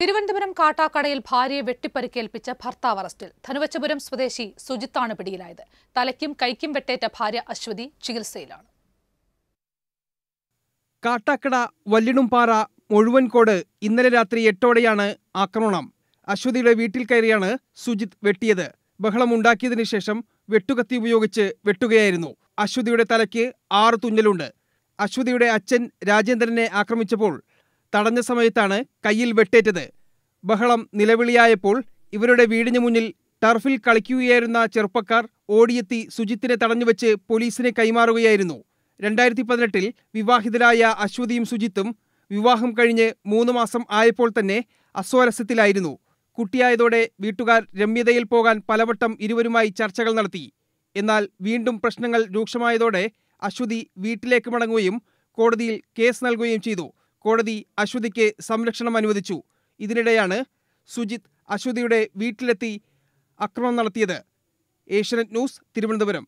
തിരുവനന്തപുരം കാട്ടാക്കടയിൽ ഭാര്യയെ വെട്ടിപ്പരിക്കേൽപ്പിച്ച ഭർത്താവ് അറസ്റ്റിൽ ധനുവച്ചപുരം സ്വദേശി സുജിത്താണ് പിടിയിലായത് തലയ്ക്കും കൈക്കും വെട്ടേറ്റ ഭാര്യ അശ്വതി ചികിത്സയിലാണ് കാട്ടാക്കട വല്ലിടുംപാറ മുഴുവൻകോട് ഇന്നലെ രാത്രി എട്ടോടെയാണ് ആക്രമണം അശ്വതിയുടെ വീട്ടിൽ കയറിയാണ് സുജിത് വെട്ടിയത് ബഹളമുണ്ടാക്കിയതിനു ശേഷം വെട്ടുകത്തി ഉപയോഗിച്ച് വെട്ടുകയായിരുന്നു അശ്വതിയുടെ തലയ്ക്ക് ആറ് തുന്നലുണ്ട് അശ്വതിയുടെ അച്ഛൻ രാജേന്ദ്രനെ ആക്രമിച്ചപ്പോൾ തടഞ്ഞ സമയത്താണ് കയ്യിൽ വെട്ടേറ്റത് ബഹളം നിലവിളിയായപ്പോൾ ഇവരുടെ വീടിന് മുന്നിൽ ടർഫിൽ കളിക്കുകയായിരുന്ന ചെറുപ്പക്കാർ ഓടിയെത്തി സുജിത്തിനെ തടഞ്ഞുവെച്ച് പോലീസിനെ കൈമാറുകയായിരുന്നു രണ്ടായിരത്തി പതിനെട്ടിൽ വിവാഹിതരായ അശ്വതിയും സുജിത്തും വിവാഹം കഴിഞ്ഞ് മൂന്ന് മാസം ആയപ്പോൾ തന്നെ അസ്വാരസ്യത്തിലായിരുന്നു കുട്ടിയായതോടെ വീട്ടുകാർ രമ്യതയിൽ പോകാൻ പലവട്ടം ഇരുവരുമായി ചർച്ചകൾ നടത്തി എന്നാൽ വീണ്ടും പ്രശ്നങ്ങൾ രൂക്ഷമായതോടെ അശ്വതി വീട്ടിലേക്ക് മടങ്ങുകയും കോടതിയിൽ കേസ് നൽകുകയും ചെയ്തു കോടതി അശ്വതിക്ക് സംരക്ഷണം അനുവദിച്ചു ഇതിനിടെയാണ് സുജിത് അശ്വതിയുടെ വീട്ടിലെത്തി അക്രമം നടത്തിയത് ഏഷ്യനെറ്റ് ന്യൂസ് തിരുവനന്തപുരം